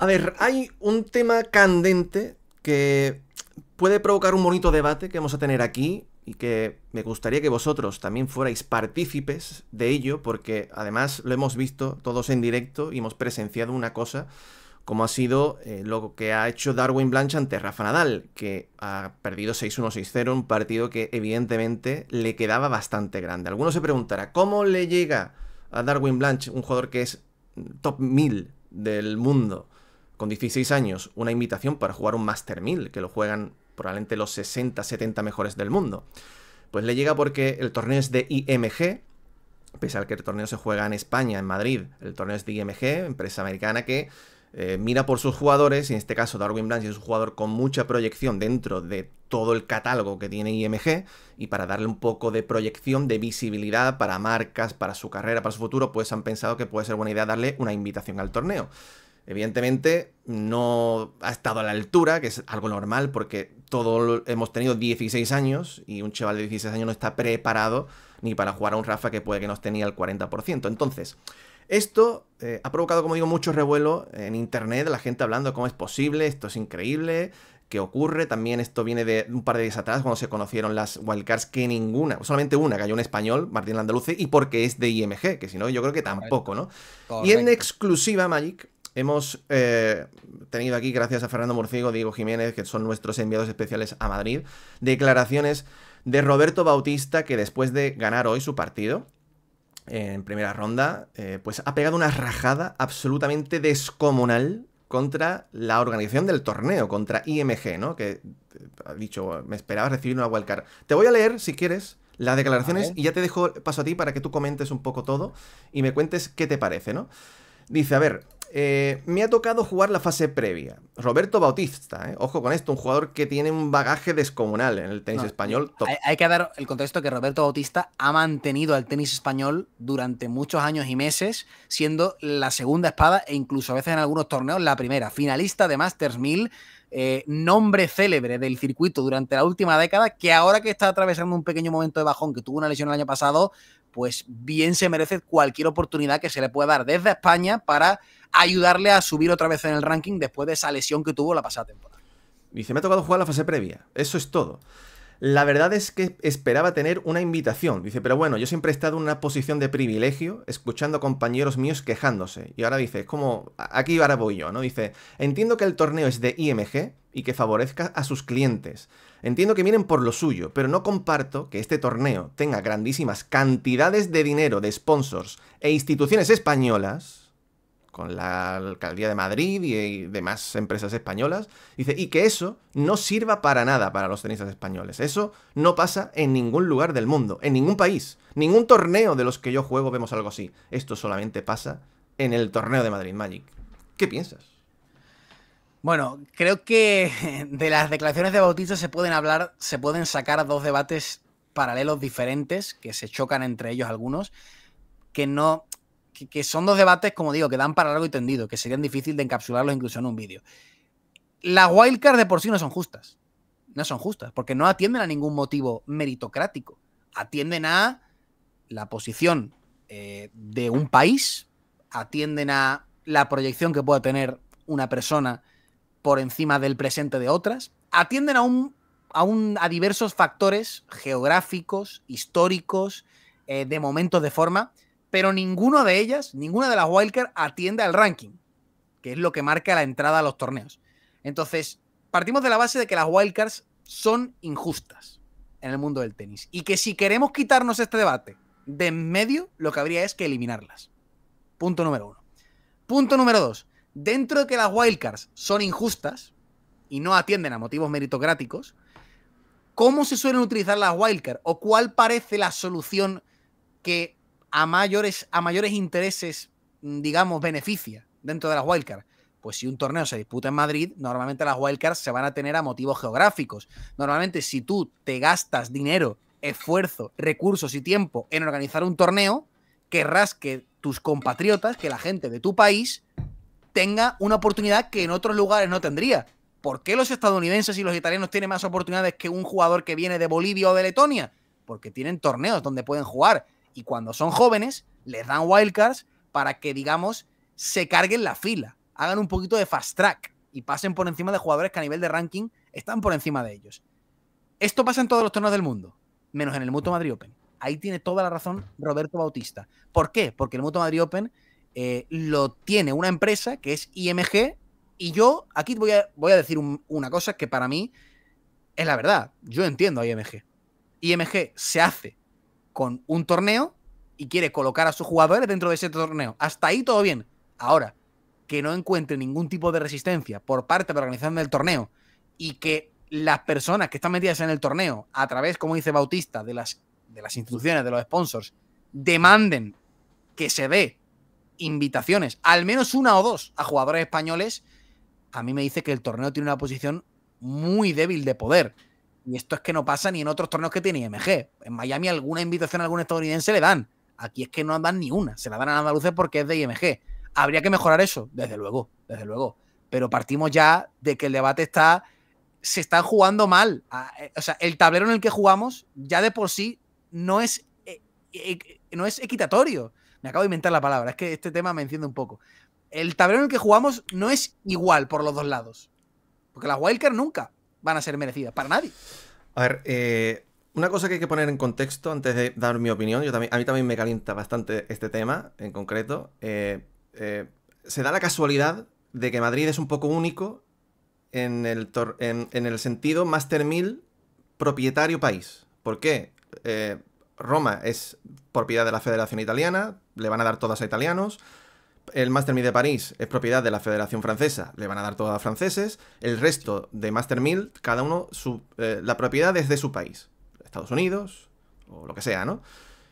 A ver, hay un tema candente que puede provocar un bonito debate que vamos a tener aquí y que me gustaría que vosotros también fuerais partícipes de ello, porque además lo hemos visto todos en directo y hemos presenciado una cosa como ha sido eh, lo que ha hecho Darwin Blanche ante Rafa Nadal, que ha perdido 6-1, 6-0, un partido que evidentemente le quedaba bastante grande. Algunos se preguntará, ¿cómo le llega a Darwin Blanche, un jugador que es top 1000 del mundo, con 16 años una invitación para jugar un Master 1000, que lo juegan probablemente los 60, 70 mejores del mundo. Pues le llega porque el torneo es de IMG, pese al que el torneo se juega en España, en Madrid, el torneo es de IMG, empresa americana que eh, mira por sus jugadores, y en este caso Darwin Branch es un jugador con mucha proyección dentro de todo el catálogo que tiene IMG, y para darle un poco de proyección, de visibilidad para marcas, para su carrera, para su futuro, pues han pensado que puede ser buena idea darle una invitación al torneo. Evidentemente no ha estado a la altura, que es algo normal porque todos hemos tenido 16 años y un chaval de 16 años no está preparado ni para jugar a un Rafa que puede que nos tenía el 40%. Entonces, esto eh, ha provocado, como digo, mucho revuelo en internet, la gente hablando cómo es posible, esto es increíble, qué ocurre. También esto viene de un par de días atrás, cuando se conocieron las wildcards, que ninguna, solamente una que cayó un español, Martín Landaluce, y porque es de IMG, que si no, yo creo que tampoco, ¿no? Y en exclusiva, Magic, hemos eh, tenido aquí, gracias a Fernando Murcigo, Diego Jiménez, que son nuestros enviados especiales a Madrid, declaraciones de Roberto Bautista, que después de ganar hoy su partido en primera ronda, eh, pues ha pegado una rajada absolutamente descomunal contra la organización del torneo, contra IMG, ¿no? Que eh, ha dicho, me esperaba recibir una wildcard. Te voy a leer, si quieres, las declaraciones y ya te dejo paso a ti para que tú comentes un poco todo y me cuentes qué te parece, ¿no? Dice, a ver, eh, me ha tocado jugar la fase previa. Roberto Bautista, eh. ojo con esto, un jugador que tiene un bagaje descomunal en el tenis español. Hay, que dar el contexto que Roberto Bautista ha mantenido al tenis español durante muchos años y meses, siendo la segunda espada e incluso a veces en algunos torneos la primera. Finalista de Masters 1000, eh, nombre célebre del circuito durante la última década, que ahora que está atravesando un pequeño momento de bajón, que tuvo una lesión el año pasado, pues bien se merece cualquier oportunidad que se le pueda dar desde España para ayudarle a subir otra vez en el ranking después de esa lesión que tuvo la pasada temporada. Dice, me ha tocado jugar la fase previa. Eso es todo. La verdad es que esperaba tener una invitación. Dice, pero bueno, yo siempre he estado en una posición de privilegio, escuchando compañeros míos quejándose. Y ahora dice, es como, aquí ahora voy yo, ¿no? Dice, entiendo que el torneo es de IMG y que favorezca a sus clientes. Entiendo que miren por lo suyo, pero no comparto que este torneo tenga grandísimas cantidades de dinero de sponsors e instituciones españolas con la alcaldía de Madrid y, demás empresas españolas. Dice, y que eso no sirva para nada para los tenistas españoles. Eso no pasa en ningún lugar del mundo, en ningún país. Ningún torneo de los que yo juego vemos algo así. Esto solamente pasa en el torneo de Madrid Magic. ¿Qué piensas? Bueno, creo que de las declaraciones de Bautista se pueden hablar, se pueden sacar dos debates paralelos diferentes que se chocan entre ellos algunos, que no que, son dos debates, como digo, que dan para largo y tendido, que serían difícil de encapsularlos incluso en un vídeo. Las wildcards de por sí no son justas. No son justas, porque no atienden a ningún motivo meritocrático. Atienden a la posición eh, de un país, atienden a la proyección que pueda tener una persona por encima del presente de otras, atienden a, un, a, a diversos factores geográficos, históricos, eh, de momentos de forma, pero ninguna de ellas, ninguna de las wildcards atiende al ranking, que es lo que marca la entrada a los torneos. Entonces, partimos de la base de que las wildcards son injustas en el mundo del tenis y que si queremos quitarnos este debate de en medio, lo que habría es que eliminarlas. Punto número uno. Punto número dos. Dentro de que las wildcards son injustas y no atienden a motivos meritocráticos, ¿cómo se suelen utilizar las wildcards o cuál parece la solución que a mayores, a mayores intereses, mm, digamos, beneficia dentro de las wildcards. Pues si un torneo se disputa en Madrid, normalmente las wildcards se van a tener a motivos geográficos. Normalmente, si tú te gastas dinero, esfuerzo, recursos y tiempo en organizar un torneo, querrás que tus compatriotas, que la gente de tu país, tenga una oportunidad que en otros lugares no tendría. ¿Por qué los estadounidenses y los italianos tienen más oportunidades que un jugador que viene de Bolivia o de Letonia? Porque tienen torneos donde pueden jugar. Y cuando son jóvenes, les dan wildcards para que, digamos, se carguen la fila, hagan un poquito de fast track y pasen por encima de jugadores que a nivel de ranking están por encima de ellos. Esto pasa en todos los torneos del mundo, menos en el Mutu Madrid Open. Ahí tiene toda la razón Roberto Bautista. ¿Por qué? Porque el Muto Madrid Open eh, lo tiene una empresa que es IMG y yo aquí voy a, decir una cosa que para mí es la verdad. Yo entiendo a IMG. IMG se hace con un torneo y quiere colocar a sus jugadores dentro de ese torneo. Hasta ahí todo bien. Ahora, que no encuentre ningún tipo de resistencia por parte de la organización del torneo y que las personas que están metidas en el torneo, a través, como dice Bautista, de las, de las instituciones, de los sponsors, demanden que se dé invitaciones, al menos una o dos, a jugadores españoles, a mí me dice que el torneo tiene una posición muy débil de poder. Y esto es que no pasa ni en otros torneos que tiene IMG. En Miami alguna invitación a algún estadounidense le dan. Aquí es que no dan ni una. Se la dan a andaluces porque es de IMG. Habría que mejorar eso, desde luego, desde luego. Pero partimos ya de que el debate está. Se está jugando mal. Ah, eh, o sea, el tablero en el que jugamos ya de por sí no es, eh, eh, no es equitatorio. Me acabo de inventar la palabra, es que este tema me enciende un poco. El tablero en el que jugamos no es igual por los dos lados. Porque las Wilder nunca van a ser merecidas para nadie. A ver, eh, una cosa que hay que poner en contexto antes de dar mi opinión, yo también, a mí también me calienta bastante este tema en concreto. Eh, eh, se da la casualidad de que Madrid es un poco único en el, en, el sentido más termil propietario país. ¿Por qué? Roma es propiedad de la Federación Italiana, le van a dar todas a italianos el Master de París es propiedad de la Federación Francesa, le van a dar todo a franceses. El resto de Master cada uno, eh, la propiedad es de su país, Estados Unidos o lo que sea, ¿no?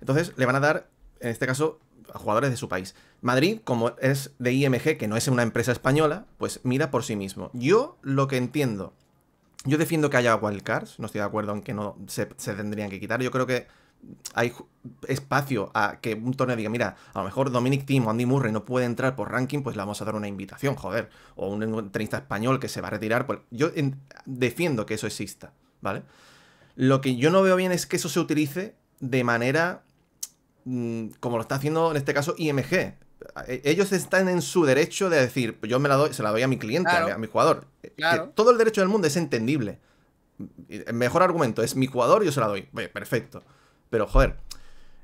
Entonces le van a dar, en este caso, a jugadores de su país. Madrid, como es de IMG, que no es una empresa española, pues mira por sí mismo. Yo lo que entiendo, yo defiendo que haya wildcards, no estoy de acuerdo en que no se tendrían que quitar, yo creo que hay espacio a que un torneo diga, mira, a lo mejor Dominic Team o Andy Murray no puede entrar por ranking, pues le vamos a dar una invitación, joder. O un tenista español que se va a retirar. Pues yo defiendo que eso exista, ¿vale? Lo que yo no veo bien es que eso se utilice de manera mm, como lo está haciendo en este caso IMG. E, ellos están en su derecho de decir, yo me la doy, se la doy a mi cliente, a, mi, jugador. Eh, todo el derecho del mundo es entendible. El eh, mejor argumento es mi jugador, yo se la doy. perfecto. Pero joder,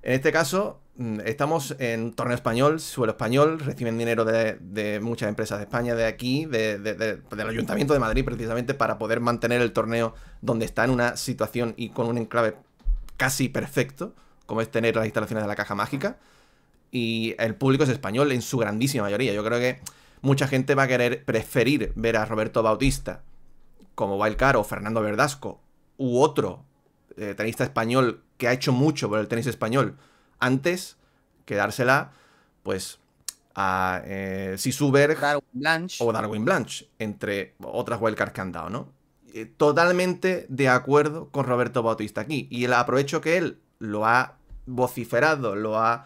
en este caso mm, estamos en torneo español, suelo español, reciben dinero de, muchas empresas de España, de aquí, del Ayuntamiento de Madrid precisamente para poder mantener el torneo donde está en una situación y con un enclave casi perfecto, como es tener las instalaciones de la caja mágica. Y el público es español en su grandísima mayoría. Yo creo que mucha gente va a querer preferir ver a Roberto Bautista como Wildcard o Fernando Verdasco u otro eh, tenista español que ha hecho mucho por el tenis español. Antes, quedársela, pues, a eh, o Darwin Blanche, entre otras wildcards que han dado, ¿no? Eh, totalmente de acuerdo con Roberto Bautista aquí. Y el aprovecho que él lo ha vociferado, lo ha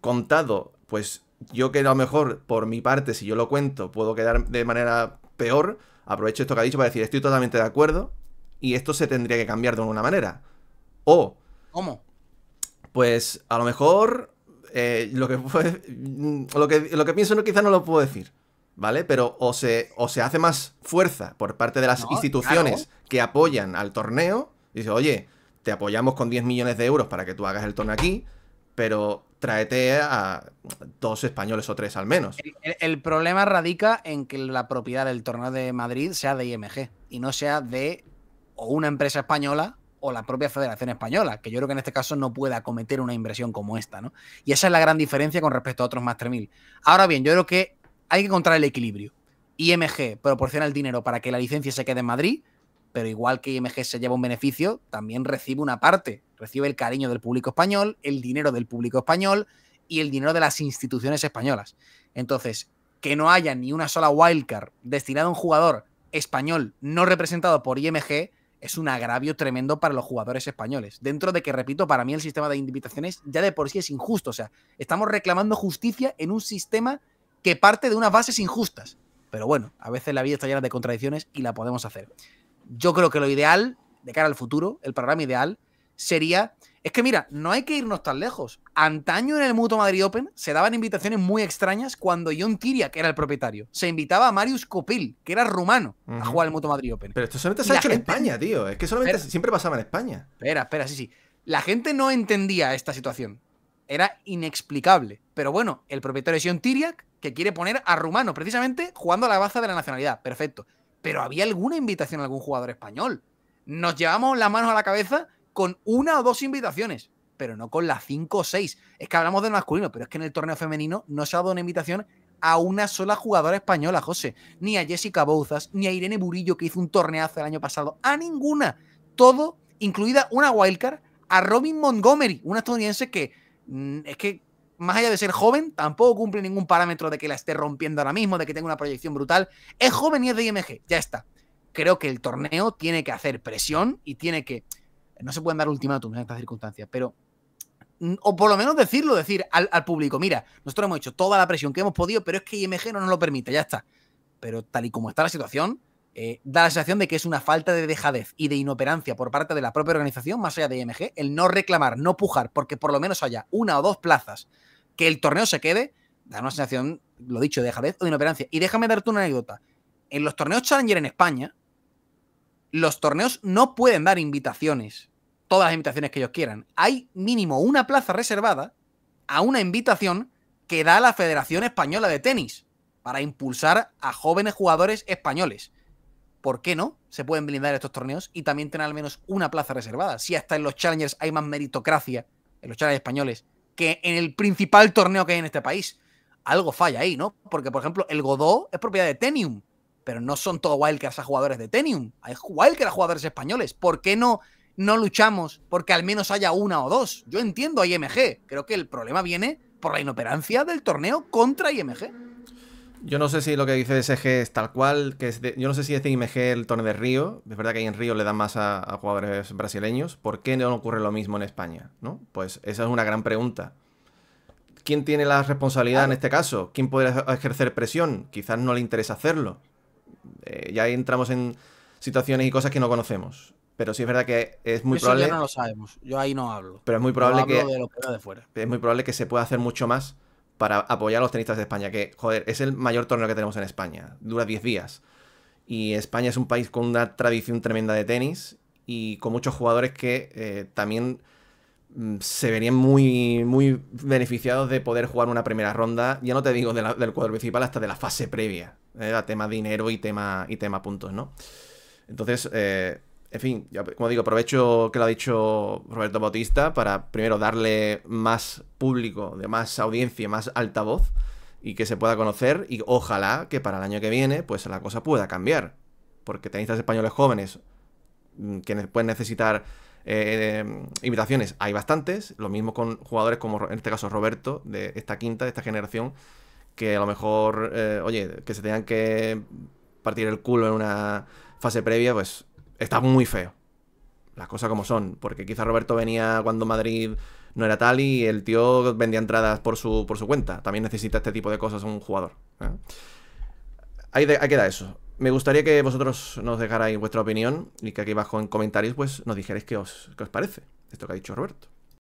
contado, pues yo que a lo mejor, por mi parte, si yo lo cuento, puedo quedar de manera peor, aprovecho esto que ha dicho para decir, estoy totalmente de acuerdo y esto se tendría que cambiar de alguna manera. O ¿Cómo? Pues a lo mejor eh, lo, que lo, pienso no, quizá no lo puedo decir, ¿vale? Pero o se, o se hace más fuerza por parte de las instituciones que apoyan al torneo, dice, oye, te apoyamos con 10 millones de euros para que tú hagas el torneo aquí, pero tráete a dos españoles o tres al menos. El, problema radica en que la propiedad del torneo de Madrid sea de IMG y no sea de una empresa española o la propia Federación Española, que yo creo que en este caso no puede acometer una inversión como esta, ¿no? Y esa es la gran diferencia con respecto a otros más 3000. Ahora bien, yo creo que hay que encontrar el equilibrio. IMG proporciona el dinero para que la licencia se quede en Madrid, pero igual que IMG se lleva un beneficio, también recibe una parte. Recibe el cariño del público español, el dinero del público español y el dinero de las instituciones españolas. Entonces, que no haya ni una sola wildcard destinada a un jugador español no representado por IMG, es un agravio tremendo para los jugadores españoles. Dentro de que, repito, para mí el sistema de invitaciones ya de por sí es injusto. O sea, estamos reclamando justicia en un sistema que parte de unas bases injustas. Pero bueno, a veces la vida está llena de contradicciones y la podemos hacer. Yo creo que lo ideal, de cara al futuro, el programa ideal, sería... Es que mira, no hay que irnos tan lejos. Antaño en el Muto Madrid Open se daban invitaciones muy extrañas cuando John Tiria, que era el propietario, se invitaba a Marius Copil, que era rumano, a jugar el Muto Madrid Open. Pero esto solamente se ha hecho en España, tío. Es que solamente siempre pasaba en España. Espera, espera, sí, sí. La gente no entendía esta situación. Era inexplicable. Pero bueno, el propietario es John Tiriac, que quiere poner a rumano, precisamente jugando a la baza de la nacionalidad. Perfecto. Pero había alguna invitación a algún jugador español. Nos llevamos las manos a la cabeza con una o dos invitaciones, pero no con las cinco o seis. Es que hablamos del masculino, pero es que en el torneo femenino no se ha dado una invitación a una sola jugadora española, José. Ni a Jessica Bouzas, ni a Irene Burillo, que hizo un torneazo el año pasado. A ninguna. Todo, incluida una wildcard, a Robin Montgomery, una estadounidense que mm, es que más allá de ser joven, tampoco cumple ningún parámetro de que la esté rompiendo ahora mismo, de que tenga una proyección brutal. Es joven y es de IMG, ya está. Creo que el torneo tiene que hacer presión y tiene que no se pueden dar ultimátum en estas circunstancias, pero mm, o por lo menos decirlo, decir al, público, mira, nosotros hemos hecho toda la presión que hemos podido, pero es que IMG no nos lo permite, ya está. Pero tal y como está la situación, eh, da la sensación de que es una falta de dejadez y de inoperancia por parte de la propia organización, más allá de IMG, el no reclamar, no pujar, porque por lo menos haya una o dos plazas que el torneo se quede, da una sensación, lo dicho, de dejadez o de inoperancia. Y déjame darte una anécdota. En los torneos Challenger en España, los torneos no pueden dar invitaciones, todas las invitaciones que ellos quieran. Hay mínimo una plaza reservada a una invitación que da la Federación Española de Tenis para impulsar a jóvenes jugadores españoles. ¿Por qué no? Se pueden blindar estos torneos y también tener al menos una plaza reservada. Si hasta en los Challengers hay más meritocracia, en los Challengers españoles, que en el principal torneo que hay en este país. Algo falla ahí, ¿no? Porque, por ejemplo, el Godó es propiedad de Tenium, pero no son todo igual que a jugadores de Tenium. Hay Wildcats a jugadores españoles. ¿Por qué no, no luchamos porque al menos haya una o dos? Yo entiendo a IMG. Creo que el problema viene por la inoperancia del torneo contra IMG. Yo no sé si lo que dice SG es tal cual, que yo no sé si es de IMG el torneo de Río, es verdad que ahí en Río le dan más a, jugadores brasileños, ¿por qué no ocurre lo mismo en España? ¿No? Pues esa es una gran pregunta. ¿Quién tiene la responsabilidad en este caso? ¿Quién puede ejercer presión? Quizás no le interesa hacerlo. Eh, ya entramos en situaciones y cosas que no conocemos. Pero sí es verdad que es muy probable. no lo sabemos, yo ahí no hablo. Pero es muy probable que. Es muy probable que se pueda hacer mucho más para apoyar a los tenistas de España, que, joder, es el mayor torneo que tenemos en España. Dura 10 días. Y España es un país con una tradición tremenda de tenis y con muchos jugadores que eh, también mm, se verían muy, muy beneficiados de poder jugar una primera ronda, ya no te digo del cuadro principal, hasta de la fase previa. Era tema dinero y tema, y tema puntos, ¿no? Entonces, eh, en fin, como digo, aprovecho que lo ha dicho Roberto Bautista para primero darle más público, de más audiencia, más altavoz y que se pueda conocer y ojalá que para el año que viene pues la cosa pueda cambiar. Porque tenistas españoles jóvenes mm, que pueden necesitar eh, invitaciones hay bastantes, lo mismo con jugadores como en este caso Roberto de esta quinta, de esta generación que a lo mejor, eh, oye, que se tengan que partir el culo en una fase previa, pues está muy feo. Las cosas como son, porque quizá Roberto venía cuando Madrid no era tal y el tío vendía entradas por su, por su cuenta. También necesita este tipo de cosas un jugador. ¿eh? Ahí, queda eso. Me gustaría que vosotros nos dejarais vuestra opinión y que aquí abajo en comentarios pues nos dijerais qué os, qué os parece esto que ha dicho Roberto.